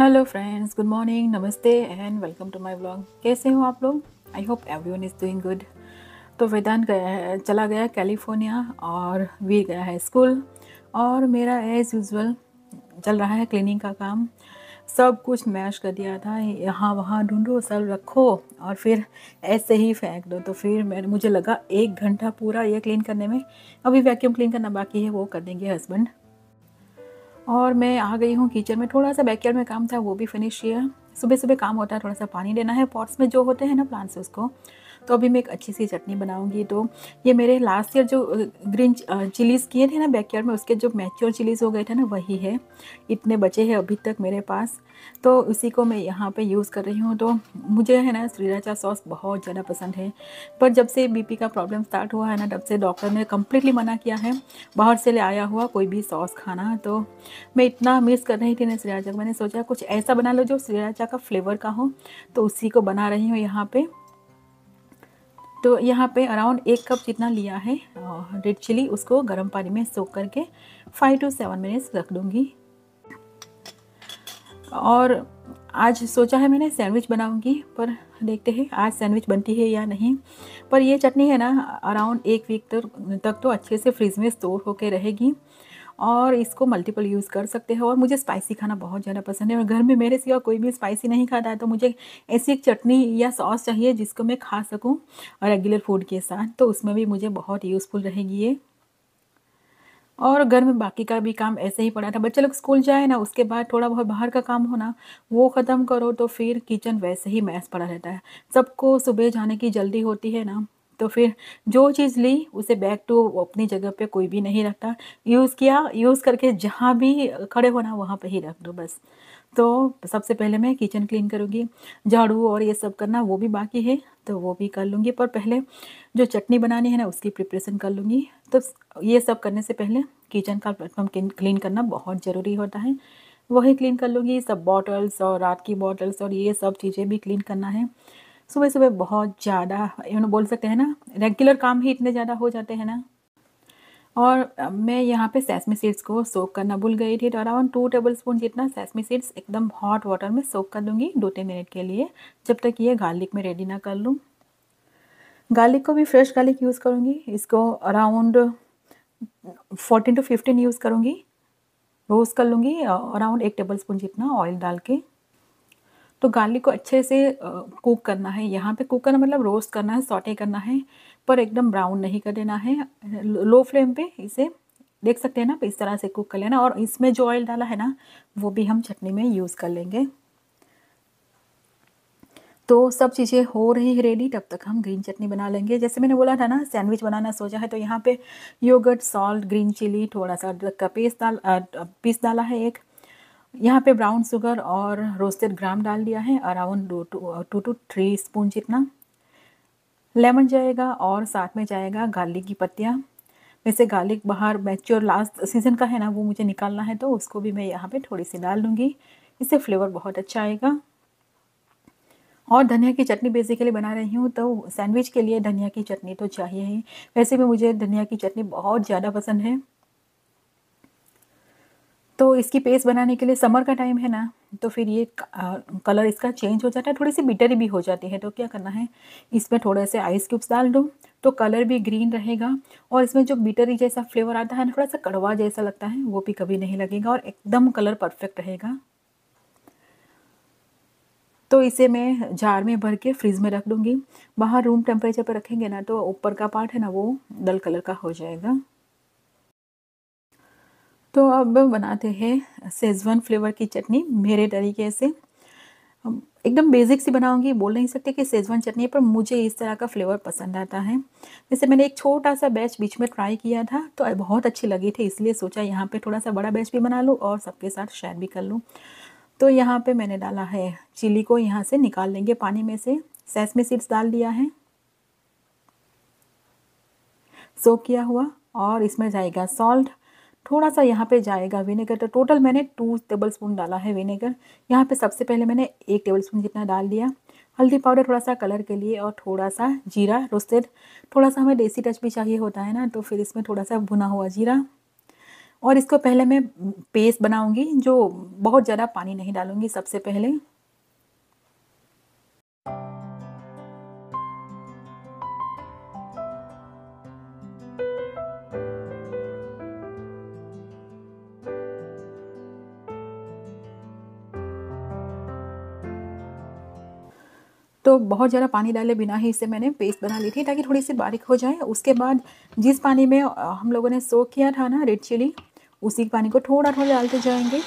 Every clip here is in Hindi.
हेलो फ्रेंड्स गुड मॉर्निंग नमस्ते and welcome to my blog कैसे हो आप लोग I hope everyone is doing good तो वेदांत गया है चला गया कैलिफोर्निया और वीर गया है स्कूल और मेरा एज़ यूज़ुअल चल रहा है क्लीनिंग का काम सब कुछ मैश कर दिया था यहाँ वहाँ ढूंढो सब रखो और फिर ऐसे ही फेंक दो तो फिर मैंने मुझे लगा एक घंटा पूरा ये क्लीन करने में अभी वैक्यूम क्लीन करना बाकी है वो कर देंगे हस्बैंड और मैं आ गई हूँ किचन में थोड़ा सा बैकयार्ड में काम था वो भी फिनिश किया सुबह सुबह काम होता है थोड़ा सा पानी देना है पॉट्स में जो होते हैं ना प्लांट्स उसको तो अभी मैं एक अच्छी सी चटनी बनाऊँगी तो ये मेरे लास्ट ईयर जो ग्रीन चिलीज़ किए थे ना बैकयार्ड में उसके जो मैच्योर चिलीज़ हो गए थे ना वही है इतने बचे हैं अभी तक मेरे पास तो उसी को मैं यहाँ पे यूज़ कर रही हूँ तो मुझे है ना श्रीराचा सॉस बहुत ज़्यादा पसंद है पर जब से बीपी का प्रॉब्लम स्टार्ट हुआ है ना तब से डॉक्टर ने कम्प्लीटली मना किया है बाहर से ले आया हुआ कोई भी सॉस खाना तो मैं इतना मिस कर रही थी ना श्रीराचा मैंने सोचा कुछ ऐसा बना लो जो श्रीराचा का फ्लेवर का हो तो उसी को बना रही हूँ यहाँ पर तो यहाँ पे अराउंड एक कप जितना लिया है रेड चिली उसको गर्म पानी में सोख करके फाइव टू सेवन मिनट्स रख दूँगी और आज सोचा है मैंने सैंडविच बनाऊंगी पर देखते हैं आज सैंडविच बनती है या नहीं पर यह चटनी है ना अराउंड एक वीक तक तो अच्छे से फ्रिज में स्टोर होकर रहेगी और इसको मल्टीपल यूज़ कर सकते हो और मुझे स्पाइसी खाना बहुत ज़्यादा पसंद है और घर में मेरे सिवा कोई भी स्पाइसी नहीं खाता है तो मुझे ऐसी एक चटनी या सॉस चाहिए जिसको मैं खा सकूँ रेगुलर फूड के साथ तो उसमें भी मुझे बहुत यूज़फुल रहेगी ये और घर में बाकी का भी काम ऐसे ही पड़ा था बच्चे लोग स्कूल जाए ना उसके बाद थोड़ा बहुत बाहर का काम होना वो ख़त्म करो तो फिर किचन वैसे ही मैस पड़ा रहता है सबको सुबह जाने की जल्दी होती है ना तो फिर जो चीज़ ली उसे बैक टू तो अपनी जगह पे कोई भी नहीं रखता यूज़ किया यूज़ करके जहाँ भी खड़े होना वहाँ पे ही रख दो बस तो सबसे पहले मैं किचन क्लीन करूँगी झाड़ू और ये सब करना वो भी बाकी है तो वो भी कर लूँगी पर पहले जो चटनी बनानी है ना उसकी प्रिपरेशन कर लूँगी तो ये सब करने से पहले किचन का प्लेटफॉर्म क्लीन करना बहुत ज़रूरी होता है वही क्लीन कर लूँगी सब बॉटल्स और रात की बॉटल्स और ये सब चीज़ें भी क्लीन करना है सुबह सुबह बहुत ज़्यादा यू नो बोल सकते हैं ना रेगुलर काम ही इतने ज़्यादा हो जाते हैं ना और मैं यहाँ पे सैसमी सीड्स को सोक करना भूल गई थी तो अराउंड टू टेबल स्पून जितना सेसमी सीड्स एकदम हॉट वाटर में सोक कर लूँगी दो तीन मिनट के लिए जब तक ये गार्लिक में रेडी ना कर लूँ गार्लिक को भी फ्रेश गार्लिक यूज़ करूँगी इसको around fourteen to fifteen use करूँगी रोस्ट कर लूँगी अराउंड एक टेबल स्पून जितना ऑयल डाल के तो गार्लिक को अच्छे से कुक करना है यहाँ पे कुक करना मतलब रोस्ट करना है सॉटे करना है पर एकदम ब्राउन नहीं कर देना है लो फ्लेम पे इसे देख सकते हैं ना इस तरह से कुक कर लेना और इसमें जो ऑयल डाला है ना वो भी हम चटनी में यूज़ कर लेंगे तो सब चीज़ें हो रही है रेडी तब तक हम ग्रीन चटनी बना लेंगे जैसे मैंने बोला था ना सैंडविच बनाना सोचा है तो यहाँ पे योगर्ट सॉल्ट ग्रीन चिली थोड़ा सा अदरक का पेस्ट डाल पीस डाला है एक यहाँ पे ब्राउन शुगर और रोस्टेड ग्राम डाल दिया है around two to three spoon जितना लेमन जाएगा और साथ में जाएगा गार्लिक की पत्तियाँ वैसे गार्लिक बाहर मैच्योर लास्ट सीज़न का है ना वो मुझे निकालना है तो उसको भी मैं यहाँ पे थोड़ी सी डाल दूँगी इससे फ्लेवर बहुत अच्छा आएगा और धनिया की चटनी बेसिकली बना रही हूँ तो सैंडविच के लिए धनिया की चटनी तो चाहिए ही वैसे भी मुझे धनिया की चटनी बहुत ज़्यादा पसंद है तो इसकी पेस्ट बनाने के लिए समर का टाइम है ना तो फिर ये कलर इसका चेंज हो जाता है थोड़ी सी बिटरी भी हो जाती है तो क्या करना है इसमें थोड़े से आइस क्यूब्स डाल दो तो कलर भी ग्रीन रहेगा और इसमें जो बिटरी जैसा फ्लेवर आता है ना थोड़ा सा कड़वा जैसा लगता है वो भी कभी नहीं लगेगा और एकदम कलर परफेक्ट रहेगा तो इसे मैं जार में भर के फ्रिज में रख दूँगी बाहर रूम टेम्परेचर पर रखेंगे ना तो ऊपर का पार्ट है ना वो डल कलर का हो जाएगा तो अब बनाते हैं सेजवान फ्लेवर की चटनी मेरे तरीके से एकदम बेसिक सी बनाऊंगी बोल नहीं सकते कि सेजवान चटनी पर मुझे इस तरह का फ्लेवर पसंद आता है जैसे मैंने एक छोटा सा बैच बीच में ट्राई किया था तो बहुत अच्छी लगी थी इसलिए सोचा यहाँ पे थोड़ा सा बड़ा बैच भी बना लूँ और सबके साथ शेयर भी कर लूँ तो यहाँ पे मैंने डाला है चिली को यहाँ से निकाल लेंगे पानी में से सेसमी सीड्स डाल दिया है सो किया हुआ और इसमें जाएगा सॉल्ट थोड़ा सा यहाँ पे जाएगा विनेगर तो टोटल मैंने टू टेबल स्पून डाला है विनेगर यहाँ पे सबसे पहले मैंने एक टेबल स्पून जितना डाल दिया हल्दी पाउडर थोड़ा सा कलर के लिए और थोड़ा सा जीरा रोस्टेड थोड़ा सा हमें देसी टच भी चाहिए होता है ना तो फिर इसमें थोड़ा सा भुना हुआ जीरा और इसको पहले मैं पेस्ट बनाऊँगी जो बहुत ज़्यादा पानी नहीं डालूँगी सबसे पहले तो बहुत ज़्यादा पानी डाले बिना ही इसे मैंने पेस्ट बना ली थी ताकि थोड़ी सी बारीक हो जाए उसके बाद जिस पानी में हम लोगों ने सो किया था ना रेड चिली उसी पानी को थोड़ा थोड़ा डालते जाएंगे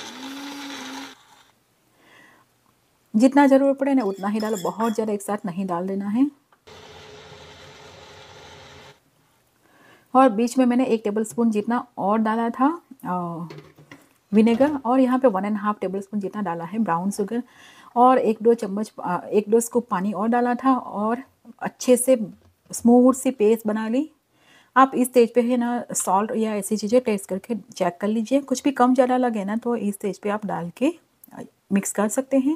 जितना ज़रूर पड़े ना उतना ही डालो बहुत ज़्यादा एक साथ नहीं डाल देना है और बीच में मैंने एक टेबल स्पून जितना और डाला था विनेगर और यहाँ पे one and half tablespoon जितना डाला है ब्राउन शुगर और एक दो चम्मच एक दो स्कूप पानी और डाला था और अच्छे से स्मूथ सी पेस्ट बना ली आप इस स्टेज पे है ना सॉल्ट या ऐसी चीज़ें टेस्ट करके चेक कर लीजिए कुछ भी कम ज़्यादा लगे ना तो इस स्टेज पे आप डाल के मिक्स कर सकते हैं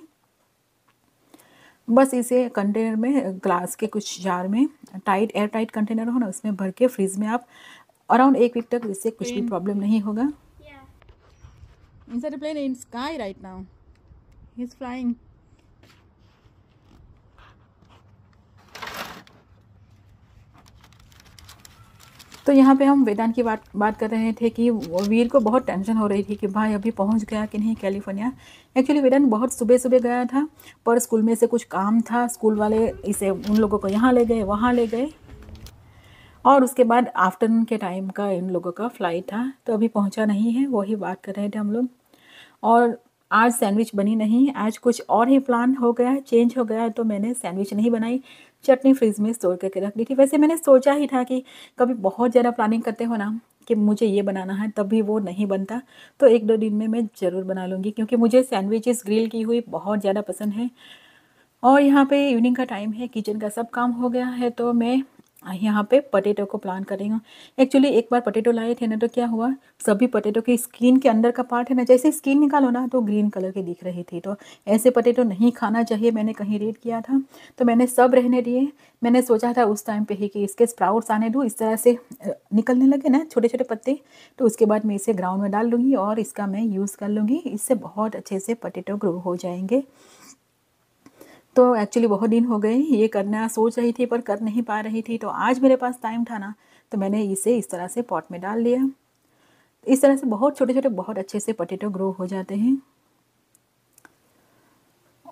बस इसे कंटेनर में ग्लास के कुछ जार में टाइट एयर टाइट कंटेनर हो ना उसमें भर के फ्रिज में आप अराउंड एक वीक तक इससे कुछ भी प्रॉब्लम नहीं होगा inside the plane in sky right now he's flying तो यहाँ पे हम वेदांत की बात बात कर रहे थे कि वीर को बहुत टेंशन हो रही थी कि भाई अभी पहुँच गया कि नहीं कैलिफोर्निया एक्चुअली वेदांत बहुत सुबह सुबह गया था पर स्कूल में से कुछ काम था स्कूल वाले इसे उन लोगों को यहाँ ले गए वहाँ ले गए और उसके बाद आफ्टरनून के टाइम का इन लोगों का फ्लाइट था तो अभी पहुँचा नहीं है वही बात कर रहे थे हम लोग और आज सैंडविच बनी नहीं आज कुछ और ही प्लान हो गया चेंज हो गया है तो मैंने सैंडविच नहीं बनाई चटनी फ्रिज में स्टोर करके रख ली थी वैसे मैंने सोचा ही था कि कभी बहुत ज़्यादा प्लानिंग करते हो ना कि मुझे ये बनाना है तब भी वो नहीं बनता तो एक दो दिन में मैं ज़रूर बना लूँगी क्योंकि मुझे सैंडविचेस ग्रिल की हुई बहुत ज़्यादा पसंद है और यहाँ पे इवनिंग का टाइम है किचन का सब काम हो गया है तो मैं यहाँ पे पटेटो को प्लान करेंगे एक्चुअली एक बार पटेटो लाए थे ना तो क्या हुआ सभी पटेटो की स्किन के अंदर का पार्ट है ना जैसे स्किन निकालो ना तो ग्रीन कलर के दिख रही थी तो ऐसे पटेटो नहीं खाना चाहिए मैंने कहीं रेड किया था तो मैंने सब रहने दिए मैंने सोचा था उस टाइम पे ही कि इसके स्प्राउट्स आने दूँ इस तरह से निकलने लगे ना छोटे छोटे पत्ते तो उसके बाद मैं इसे ग्राउंड में डाल लूँगी और इसका मैं यूज़ कर लूँगी इससे बहुत अच्छे से पटेटो ग्रो हो जाएंगे तो एक्चुअली बहुत दिन हो गए ये करना सोच रही थी पर कर नहीं पा रही थी तो आज मेरे पास टाइम था ना तो मैंने इसे इस तरह से पॉट में डाल लिया इस तरह से बहुत छोटे छोटे बहुत अच्छे से पटेटो ग्रो हो जाते हैं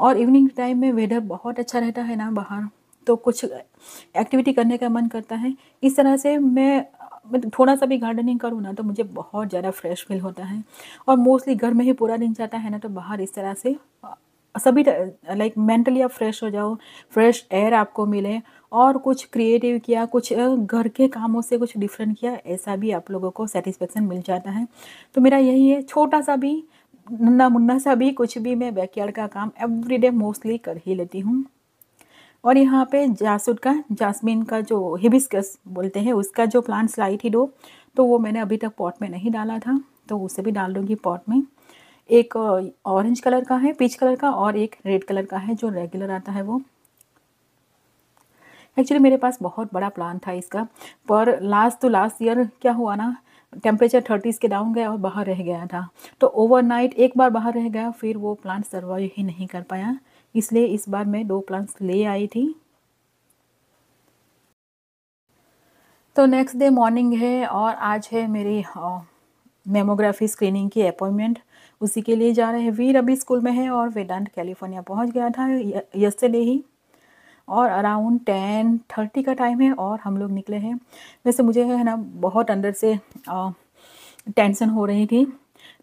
और इवनिंग टाइम में वेदर बहुत अच्छा रहता है ना बाहर तो कुछ एक्टिविटी करने का मन करता है इस तरह से मैं थोड़ा सा भी गार्डनिंग करूँ ना तो मुझे बहुत ज़्यादा फ्रेश फील होता है और मोस्टली घर में ही पूरा दिन जाता है ना तो बाहर इस तरह से सभी लाइक मेंटली आप फ्रेश हो जाओ फ्रेश एयर आपको मिले और कुछ क्रिएटिव किया कुछ घर के कामों से कुछ डिफरेंट किया ऐसा भी आप लोगों को सेटिस्फेक्शन मिल जाता है तो मेरा यही है छोटा सा भी नन्ना मुन्ना सा भी कुछ भी मैं बैकयार्ड का काम एवरीडे मोस्टली कर ही लेती हूँ और यहाँ पे जासूद का जासमिन का जो हिबिस्कस बोलते हैं उसका जो प्लांट्स लाई थी दो तो वो मैंने अभी तक पॉट में नहीं डाला था तो उसे भी डाल दूँगी पॉट में एक ऑरेंज कलर का है पीच कलर का और एक रेड कलर का है जो रेगुलर आता है वो एक्चुअली मेरे पास बहुत बड़ा प्लान था इसका पर लास्ट तो लास्ट ईयर क्या हुआ ना टेम्परेचर थर्टीज़ के डाउन गया और बाहर रह गया था तो ओवरनाइट एक बार बाहर रह गया फिर वो प्लांट सर्वाइव ही नहीं कर पाया इसलिए इस बार मैं दो प्लांट्स ले आई थी तो नेक्स्ट डे मॉर्निंग है और आज है मेरी मेमोग्राफी स्क्रीनिंग की अपॉइंटमेंट उसी के लिए जा रहे हैं वीर अभी स्कूल में है और वेदांत कैलिफोर्निया पहुंच गया था यस्टरडे ही और अराउंड टेन थर्टी का टाइम है और हम लोग निकले हैं वैसे मुझे है ना बहुत अंदर से आ, टेंशन हो रही थी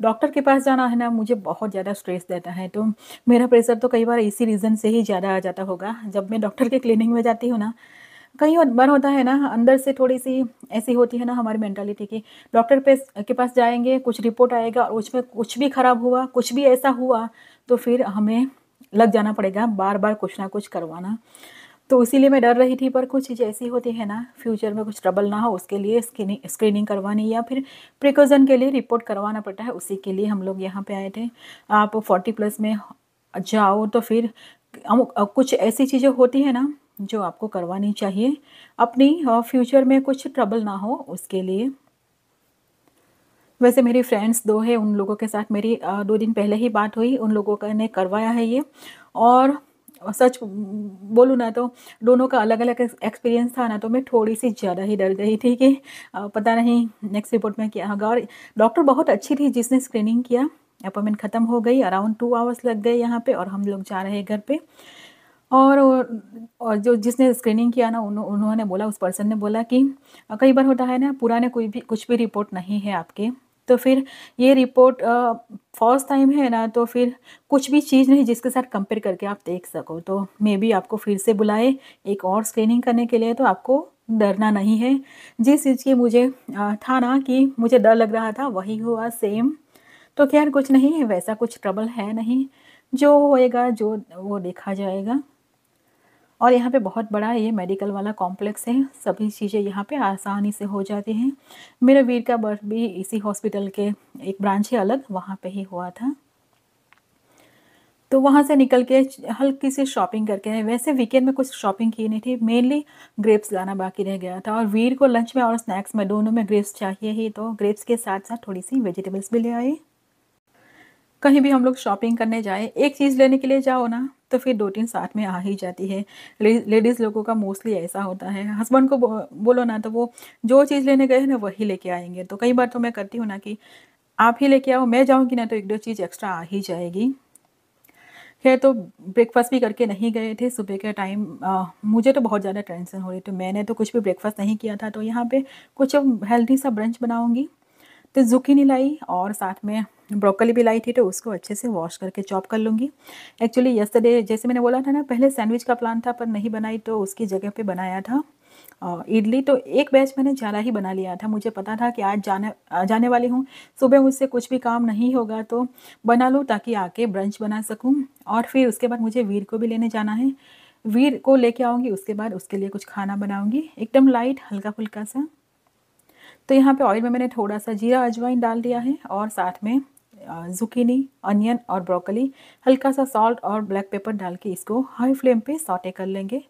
डॉक्टर के पास जाना है ना मुझे बहुत ज़्यादा स्ट्रेस देता है तो मेरा प्रेशर तो कई बार इसी रीज़न से ही ज़्यादा आ जाता होगा जब मैं डॉक्टर के क्लिनिक में जाती हूँ ना कहीं बार होता है ना अंदर से थोड़ी सी ऐसी होती है ना हमारी मेंटालिटी की डॉक्टर पे के पास जाएंगे कुछ रिपोर्ट आएगा और उसमें कुछ भी खराब हुआ कुछ भी ऐसा हुआ तो फिर हमें लग जाना पड़ेगा बार बार कुछ ना कुछ करवाना तो इसीलिए मैं डर रही थी पर कुछ चीज़ें ऐसी होती है ना फ्यूचर में कुछ ट्रबल ना हो उसके लिए स्क्रीनिंग स्क्रीनिंग करवानी या फिर प्रिकॉशन के लिए रिपोर्ट करवाना पड़ता है उसी के लिए हम लोग यहाँ पे आए थे आप फोर्टी प्लस में जाओ तो फिर कुछ ऐसी चीज़ें होती है ना जो आपको करवानी चाहिए अपनी फ्यूचर में कुछ ट्रबल ना हो उसके लिए वैसे मेरी फ्रेंड्स दो है उन लोगों के साथ मेरी दो दिन पहले ही बात हुई उन लोगों का ने करवाया है ये और सच बोलूँ ना तो दोनों का अलग अलग एक्सपीरियंस था ना तो मैं थोड़ी सी ज़्यादा ही डर गई थी कि पता नहीं नेक्स्ट रिपोर्ट में क्या होगा और डॉक्टर बहुत अच्छी थी जिसने स्क्रीनिंग किया अपॉइंटमेंट ख़त्म हो गई अराउंड टू आवर्स लग गए यहाँ पे और हम लोग जा रहे हैं घर पर और और जो जिसने स्क्रीनिंग किया ना उन्हों, उन्होंने बोला उस पर्सन ने बोला कि कई बार होता है ना पुराने कोई भी कुछ भी रिपोर्ट नहीं है आपके तो फिर ये रिपोर्ट फर्स्ट टाइम है ना तो फिर कुछ भी चीज़ नहीं जिसके साथ कंपेयर करके आप देख सको तो मे बी आपको फिर से बुलाए एक और स्क्रीनिंग करने के लिए तो आपको डरना नहीं है जिस चीज़ की मुझे था ना कि मुझे डर लग रहा था वही हुआ सेम तो खैर कुछ नहीं है वैसा कुछ ट्रबल है नहीं जो होएगा जो वो देखा जाएगा और यहाँ पे बहुत बड़ा ये मेडिकल वाला कॉम्प्लेक्स है सभी चीज़ें यहाँ पे आसानी से हो जाती हैं मेरे वीर का बर्थ भी इसी हॉस्पिटल के एक ब्रांच है अलग वहाँ पे ही हुआ था तो वहाँ से निकल के हल्की सी शॉपिंग करके आए वैसे वीकेंड में कुछ शॉपिंग की नहीं थी मेनली ग्रेप्स लाना बाकी रह गया था और वीर को लंच में और स्नैक्स में दोनों में ग्रेप्स चाहिए ही तो ग्रेप्स के साथ साथ थोड़ी सी वेजिटेबल्स भी ले आए कहीं भी हम लोग शॉपिंग करने जाएं एक चीज़ लेने के लिए जाओ ना तो फिर दो तीन साथ में आ ही जाती है लेडीज़ लोगों का मोस्टली ऐसा होता है हस्बैंड को बोलो ना तो वो जो चीज़ लेने गए हैं ना वही लेके आएंगे तो कई बार तो मैं करती हूँ ना कि आप ही लेके आओ मैं जाऊँगी ना तो एक दो चीज़ एक्स्ट्रा आ ही जाएगी खैर तो ब्रेकफास्ट भी करके नहीं गए थे सुबह के टाइम मुझे तो बहुत ज़्यादा टेंशन हो रही थी मैंने तो कुछ भी ब्रेकफास्ट नहीं किया था तो यहाँ पे कुछ हेल्दी सा ब्रंच बनाऊँगी तो जुकीनी लाई और साथ में ब्रोकली भी लाई थी तो उसको अच्छे से वॉश करके चॉप कर लूँगी एक्चुअली यस्टरडे जैसे मैंने बोला था ना पहले सैंडविच का प्लान था पर नहीं बनाई तो उसकी जगह पे बनाया था इडली तो एक बैच मैंने ज़्यादा ही बना लिया था मुझे पता था कि आज जाने जाने वाली हूँ सुबह मुझसे कुछ भी काम नहीं होगा तो बना लूँ ताकि आके ब्रंच बना सकूँ और फिर उसके बाद मुझे वीर को भी लेने जाना है वीर को लेके आऊँगी उसके बाद उसके लिए कुछ खाना बनाऊँगी एकदम लाइट हल्का फुल्का सा तो यहाँ पे ऑयल में मैंने थोड़ा सा जीरा अजवाइन डाल दिया है और साथ में जुकीनी अनियन और ब्रोकली हल्का सा सॉल्ट और ब्लैक पेपर डाल के इसको हाई फ्लेम पे सॉटे कर लेंगे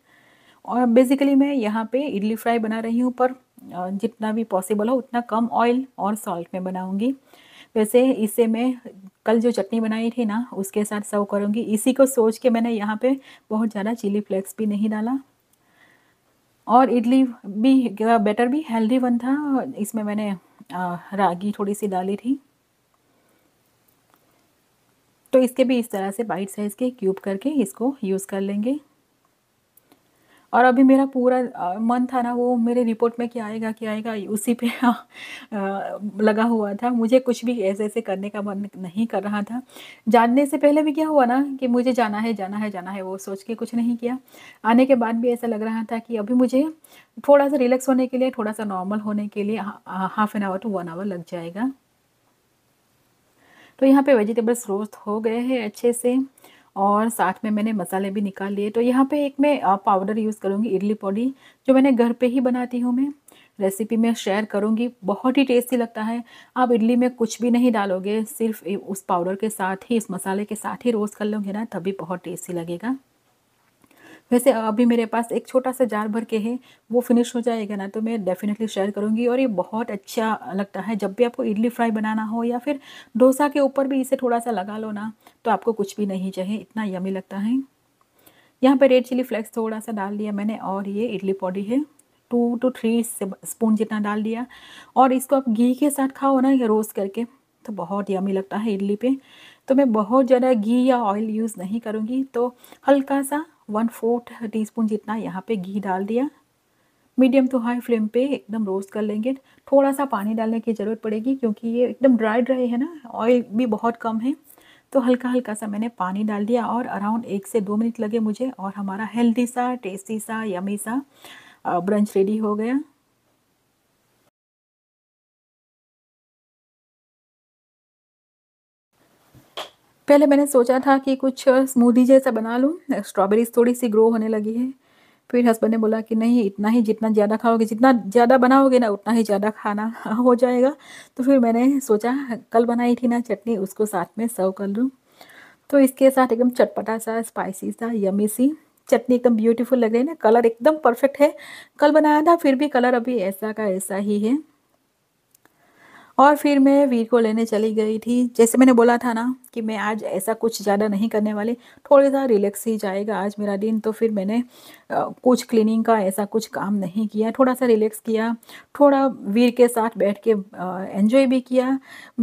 और बेसिकली मैं यहाँ पे इडली फ्राई बना रही हूँ पर जितना भी पॉसिबल हो उतना कम ऑयल और सॉल्ट में बनाऊँगी वैसे इसे मैं कल जो चटनी बनाई थी ना उसके साथ सर्व करूँगी इसी को सोच के मैंने यहाँ पे बहुत ज़्यादा चिली फ्लेक्स भी नहीं डाला और इडली भी बेटर भी हेल्दी वन था इसमें मैंने रागी थोड़ी सी डाली थी तो इसके भी इस तरह से बाइट साइज़ के क्यूब करके इसको यूज़ कर लेंगे और अभी मेरा पूरा मन था ना वो मेरे रिपोर्ट में क्या आएगा क्या आएगा उसी पे आ, हाँ, लगा हुआ था मुझे कुछ भी ऐसे ऐसे करने का मन नहीं कर रहा था जानने से पहले भी क्या हुआ ना कि मुझे जाना है जाना है जाना है वो सोच के कुछ नहीं किया आने के बाद भी ऐसा लग रहा था कि अभी मुझे थोड़ा सा रिलैक्स होने के लिए थोड़ा सा नॉर्मल होने के लिए half an hour to one hour लग जाएगा तो यहाँ पे वेजिटेबल्स रोस्ट हो गए हैं अच्छे से और साथ में मैंने मसाले भी निकाल लिए तो यहाँ पे एक मैं पाउडर यूज़ करूँगी इडली पौडी जो मैंने घर पे ही बनाती हूँ मैं रेसिपी मैं शेयर करूँगी बहुत ही टेस्टी लगता है आप इडली में कुछ भी नहीं डालोगे सिर्फ उस पाउडर के साथ ही इस मसाले के साथ ही रोस्ट कर लोगे ना तभी बहुत टेस्टी लगेगा वैसे अभी मेरे पास एक छोटा सा जार भर के है वो फिनिश हो जाएगा ना तो मैं डेफिनेटली शेयर करूँगी और ये बहुत अच्छा लगता है जब भी आपको इडली फ्राई बनाना हो या फिर डोसा के ऊपर भी इसे थोड़ा सा लगा लो ना तो आपको कुछ भी नहीं चाहिए इतना यमी लगता है यहाँ पर रेड चिली फ्लेक्स थोड़ा सा डाल दिया मैंने और ये इडली पाउडी है टू टू थ्री स्पून जितना डाल दिया और इसको आप घी के साथ खाओ ना या रोस्ट करके तो बहुत यमी लगता है इडली पे तो मैं बहुत ज़्यादा घी या ऑयल यूज़ नहीं करूँगी तो हल्का सा वन फोर्थ स्पून जितना यहाँ पे घी डाल दिया मीडियम टू हाई फ्लेम पे एकदम रोस्ट कर लेंगे थोड़ा सा पानी डालने की ज़रूरत पड़ेगी क्योंकि ये एकदम ड्राई ड्राई है ना ऑयल भी बहुत कम है तो हल्का हल्का सा मैंने पानी डाल दिया और अराउंड एक से दो मिनट लगे मुझे और हमारा हेल्दी सा टेस्टी सा यमी सा ब्रंच रेडी हो गया पहले मैंने सोचा था कि कुछ स्मूदी जैसा बना लूँ स्ट्रॉबेरीज थोड़ी सी ग्रो होने लगी है फिर हस्बैंड ने बोला कि नहीं इतना ही जितना ज़्यादा खाओगे जितना ज़्यादा बनाओगे ना उतना ही ज़्यादा खाना हो जाएगा तो फिर मैंने सोचा कल बनाई थी ना चटनी उसको साथ में सर्व कर लूँ तो इसके साथ एकदम चटपटा सा स्पाइसी सा यमी सी चटनी एकदम ब्यूटीफुल लग रही है ना कलर एकदम परफेक्ट है कल बनाया था फिर भी कलर अभी ऐसा का ऐसा ही है और फिर मैं वीर को लेने चली गई थी जैसे मैंने बोला था ना कि मैं आज ऐसा कुछ ज़्यादा नहीं करने वाली थोड़ा सा रिलैक्स ही जाएगा आज मेरा दिन तो फिर मैंने कुछ क्लीनिंग का ऐसा कुछ काम नहीं किया थोड़ा सा रिलैक्स किया थोड़ा वीर के साथ बैठ के एंजॉय भी किया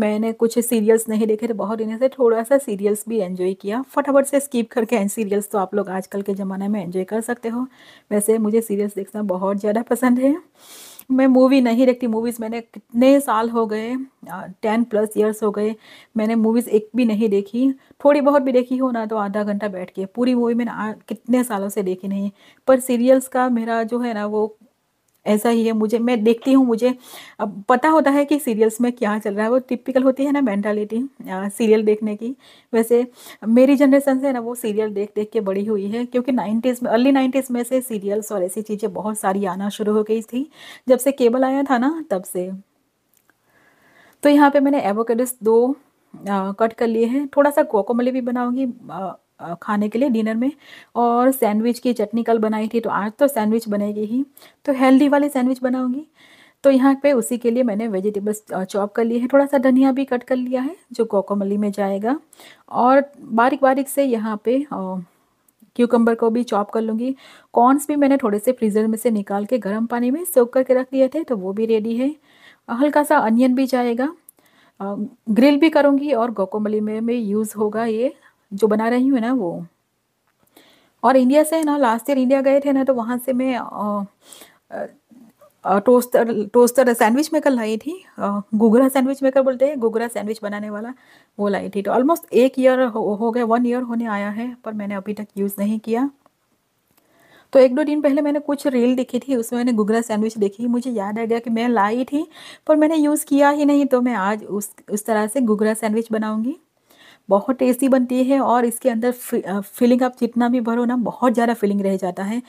मैंने कुछ सीरियल्स नहीं देखे थे बहुत दिन से थोड़ा सा सीरियल्स भी एन्जॉय किया फटाफट से स्किप करके सीरियल्स तो आप लोग आजकल के ज़माने में इन्जॉय कर सकते हो वैसे मुझे सीरियल्स देखना बहुत ज़्यादा पसंद है मैं मूवी नहीं देखती मूवीज़ मैंने कितने साल हो गए टेन प्लस इयर्स हो गए मैंने मूवीज़ एक भी नहीं देखी थोड़ी बहुत भी देखी हो ना तो आधा घंटा बैठ के पूरी मूवी मैंने कितने सालों से देखी नहीं पर सीरियल्स का मेरा जो है ना वो ऐसा ही है मुझे मैं देखती हूँ मुझे अब पता होता है कि सीरियल्स में क्या चल रहा है वो टिपिकल होती है ना मैंटालिटी सीरियल देखने की वैसे मेरी जनरेशन से ना वो सीरियल देख देख के बड़ी हुई है क्योंकि नाइन्टीज़ में अर्ली नाइन्टीज़ में से सीरियल्स और ऐसी चीज़ें बहुत सारी आना शुरू हो गई थी जब से केबल आया था ना तब से तो यहाँ पर मैंने एवोकेडस दो आ, कट कर लिए हैं थोड़ा सा कोकोमली भी बनाऊँगी खाने के लिए डिनर में और सैंडविच की चटनी कल बनाई थी तो आज तो सैंडविच बनेगी ही तो हेल्दी वाले सैंडविच बनाऊँगी तो यहाँ पे उसी के लिए मैंने वेजिटेबल्स चॉप कर लिए हैं थोड़ा सा धनिया भी कट कर लिया है जो कोकोमली में जाएगा और बारीक बारीक से यहाँ पे क्यूकम्बर को भी चॉप कर लूँगी कॉर्नस भी मैंने थोड़े से फ्रीज़र में से निकाल के गर्म पानी में सोख करके रख लिए थे तो वो भी रेडी है हल्का सा अनियन भी जाएगा ग्रिल भी करूँगी और गोकोमली में में यूज़ होगा ये जो बना रही हूँ ना वो और इंडिया से ना लास्ट ईयर इंडिया गए थे ना तो वहाँ से मैं टोस्टर टोस्टर सैंडविच मेकर लाई थी गुगरा सैंडविच मेकर बोलते हैं गुगरा सैंडविच बनाने वाला वो लाई थी तो ऑलमोस्ट एक ईयर हो, हो गया वन ईयर होने आया है पर मैंने अभी तक यूज़ नहीं किया तो एक दो दिन पहले मैंने कुछ रील देखी थी उसमें मैंने गुगरा सैंडविच देखी मुझे याद आ गया कि मैं लाई थी पर मैंने यूज़ किया ही नहीं तो मैं आज उस उस तरह से गोगरा सैंडविच बनाऊँगी बहुत टेस्टी बनती है और इसके अंदर फिलिंग आप जितना भी भरो ना बहुत ज़्यादा फिलिंग रह जाता है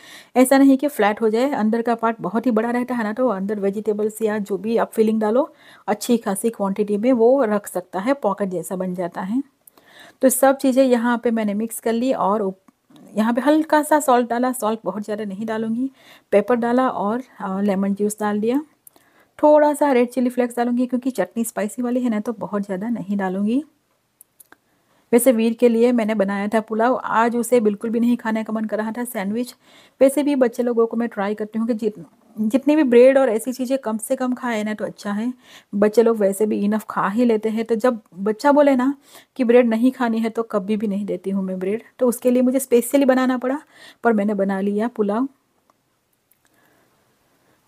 ऐसा नहीं कि फ्लैट हो जाए अंदर का पार्ट बहुत ही बड़ा रहता है ना तो अंदर वेजिटेबल्स या जो भी आप फिलिंग डालो अच्छी खासी क्वांटिटी में वो रख सकता है पॉकेट जैसा बन जाता है तो सब चीज़ें यहाँ पर मैंने मिक्स कर ली और यहाँ पे हल्का सा सॉल्ट डाला सॉल्ट बहुत ज़्यादा नहीं डालूंगी पेपर डाला और लेमन जूस डाल दिया थोड़ा सा रेड चिली फ्लेक्स डालूंगी क्योंकि चटनी स्पाइसी वाली है ना तो बहुत ज़्यादा नहीं डालूंगी वैसे वीर के लिए मैंने बनाया था पुलाव आज उसे बिल्कुल भी नहीं खाने का मन कर रहा था सैंडविच वैसे भी बच्चे लोगों को मैं ट्राई करती हूँ कि जितना जितनी भी ब्रेड और ऐसी चीज़ें कम से कम खाए ना तो अच्छा है बच्चे लोग वैसे भी इनफ खा ही लेते हैं तो जब बच्चा बोले ना कि ब्रेड नहीं खानी है तो कभी भी नहीं देती हूँ मैं ब्रेड तो उसके लिए मुझे स्पेशली बनाना पड़ा पर मैंने बना लिया पुलाव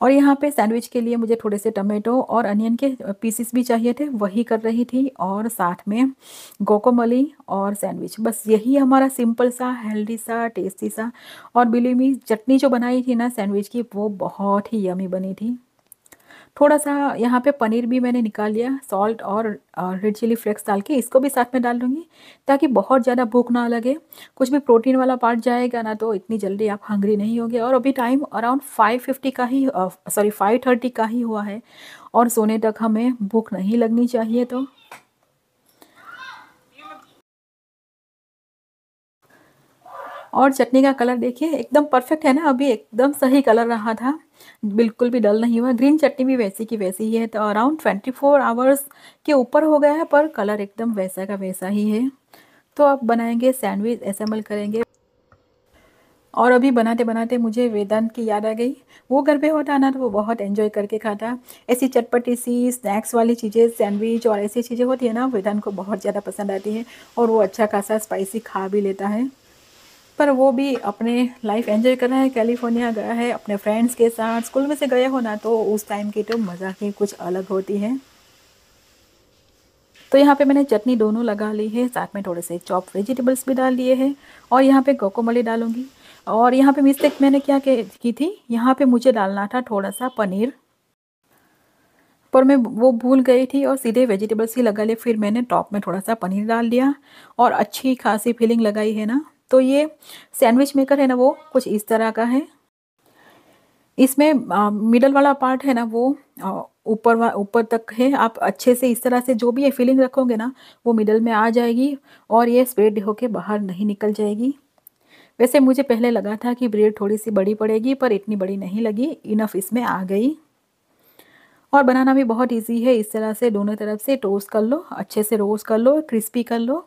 और यहाँ पे सैंडविच के लिए मुझे थोड़े से टमेटो और अनियन के पीसीस भी चाहिए थे वही कर रही थी और साथ में गोकोमली और सैंडविच बस यही हमारा सिंपल सा हेल्दी सा टेस्टी सा और बिलीमी चटनी जो बनाई थी ना सैंडविच की वो बहुत ही यमी बनी थी थोड़ा सा यहाँ पे पनीर भी मैंने निकाल लिया सॉल्ट और रेड चिली फ्लेक्स डाल के इसको भी साथ में डाल दूँगी ताकि बहुत ज़्यादा भूख ना लगे कुछ भी प्रोटीन वाला पार्ट जाएगा ना तो इतनी जल्दी आप हंग्री नहीं होगी और अभी टाइम अराउंड फाइव फिफ्टी का ही सॉरी फाइव थर्टी का ही हुआ है और सोने तक हमें भूख नहीं लगनी चाहिए तो और चटनी का कलर देखिए एकदम परफेक्ट है ना अभी एकदम सही कलर रहा था बिल्कुल भी डल नहीं हुआ ग्रीन चटनी भी वैसी की वैसी ही है तो अराउंड ट्वेंटी फोर आवर्स के ऊपर हो गया है पर कलर एकदम वैसा का वैसा ही है तो आप बनाएंगे सैंडविच असेंबल करेंगे और अभी बनाते बनाते मुझे वेदांत की याद आ गई वो घर पे होता ना तो वो बहुत एंजॉय करके खाता ऐसी चटपटी सी स्नैक्स वाली चीज़ें सैंडविच और ऐसी चीज़ें होती है ना वेदांत को बहुत ज़्यादा पसंद आती है और वो अच्छा खासा स्पाइसी खा भी लेता है पर वो भी अपने लाइफ एंजॉय कर रहा है कैलिफोर्निया गया है अपने फ्रेंड्स के साथ स्कूल में से गए हो ना तो उस टाइम की तो मज़ा ही कुछ अलग होती है तो यहाँ पे मैंने चटनी दोनों लगा ली है साथ में थोड़े से चॉप वेजिटेबल्स भी डाल लिए हैं और यहाँ पे गोकोमली डालूंगी और यहाँ पे मिस्टेक मैंने क्या की थी यहाँ पे मुझे डालना था थोड़ा सा पनीर पर मैं वो भूल गई थी और सीधे वेजिटेबल्स ही लगा लिए फिर मैंने टॉप में थोड़ा सा पनीर डाल दिया और अच्छी खासी फीलिंग लगाई है ना तो ये सैंडविच मेकर है ना वो कुछ इस तरह का है इसमें मिडल वाला पार्ट है ना वो ऊपर ऊपर तक है आप अच्छे से इस तरह से जो भी ये फीलिंग रखोगे ना वो मिडल में आ जाएगी और ये स्प्रेड होके बाहर नहीं निकल जाएगी वैसे मुझे पहले लगा था कि ब्रेड थोड़ी सी बड़ी पड़ेगी पर इतनी बड़ी नहीं लगी इनफ इसमें आ गई और बनाना भी बहुत इजी है इस तरह से दोनों तरफ से टोस्ट कर लो अच्छे से रोस्ट कर लो क्रिस्पी कर लो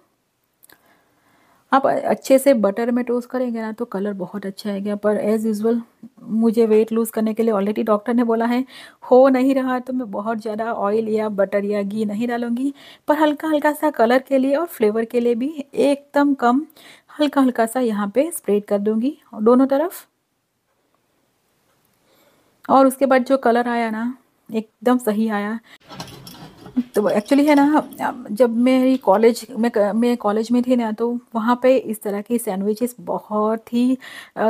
आप अच्छे से बटर में टोस्ट करेंगे ना तो कलर बहुत अच्छा आएगा पर एज़ यूजल मुझे वेट लूज़ करने के लिए ऑलरेडी डॉक्टर ने बोला है हो नहीं रहा तो मैं बहुत ज़्यादा ऑयल या बटर या घी नहीं डालूंगी पर हल्का हल्का सा कलर के लिए और फ्लेवर के लिए भी एकदम कम हल्का हल्का सा यहाँ पे स्प्रेड कर दूंगी दोनों तरफ और उसके बाद जो कलर आया ना एकदम सही आया तो एक्चुअली है ना जब मेरी कॉलेज में मैं कॉलेज में थी ना तो वहाँ पे इस तरह की सैंडविचेस बहुत ही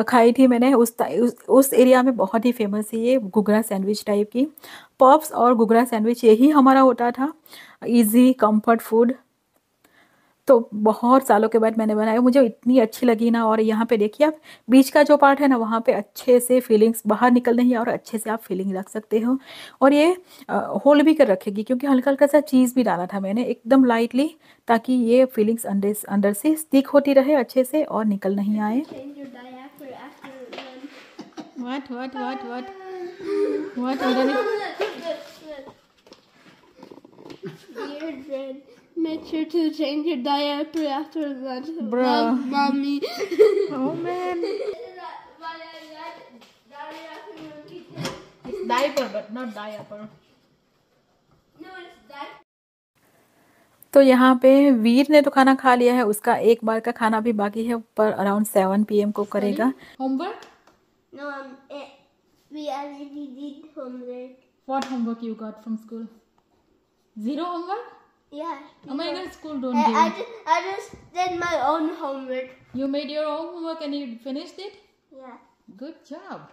खाई थी मैंने उस उस, उस एरिया में बहुत ही फेमस है ये घुघरा सैंडविच टाइप की पॉप्स और घुघरा सैंडविच यही हमारा होता था इजी कंफर्ट फूड तो बहुत सालों के बाद मैंने बनाया मुझे इतनी अच्छी लगी ना और यहाँ पे देखिए आप बीच का जो पार्ट है ना वहाँ पे अच्छे से फीलिंग्स बाहर निकल रही है और अच्छे से आप फीलिंग रख सकते हो और ये होल्ड भी कर रखेगी क्योंकि हल्का हल्का सा चीज़ भी डाला था मैंने एकदम लाइटली ताकि ये फीलिंग्स अंडर अंदर से स्टिक होती रहे अच्छे से और निकल नहीं आए What, what, what, what? Make sure to change your diaper after lunch. Bro. mommy. oh, man. it's diaper, but not diaper. No, it's diaper. तो यहाँ पे वीर ने तो खाना खा लिया है उसका एक बार का खाना भी बाकी है पर अराउंड सेवन पीएम को करेगा homework No, um, eh, we already did homework. What homework you got from school? Zero homework? Yeah. Am I in school? Don't I, I just, I just did my own homework. You made your own homework and you finished it? Yeah. Good job.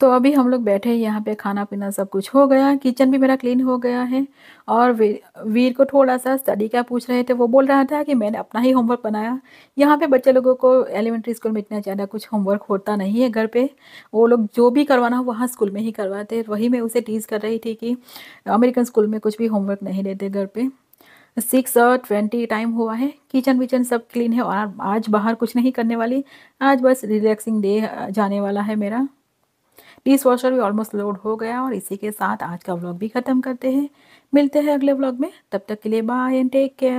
तो अभी हम लोग बैठे हैं यहाँ पे खाना पीना सब कुछ हो गया किचन भी मेरा क्लीन हो गया है और वीर वीर को थोड़ा सा स्टडी का पूछ रहे थे वो बोल रहा था कि मैंने अपना ही होमवर्क बनाया यहाँ पे बच्चे लोगों को एलिमेंट्री स्कूल में इतना ज़्यादा कुछ होमवर्क होता नहीं है घर पे वो लोग जो भी करवाना हो वहाँ स्कूल में ही करवाते वही मैं उसे टीज कर रही थी कि अमेरिकन स्कूल में कुछ भी होमवर्क नहीं देते घर पर सिक्स और ट्वेंटी टाइम हुआ है किचन विचन सब क्लीन है और आज बाहर कुछ नहीं करने वाली आज बस रिलैक्सिंग डे जाने वाला है मेरा डिस वॉशर भी ऑलमोस्ट लोड हो गया और इसी के साथ आज का ब्लॉग भी ख़त्म करते हैं मिलते हैं अगले ब्लॉग में तब तक के लिए बाय एंड टेक केयर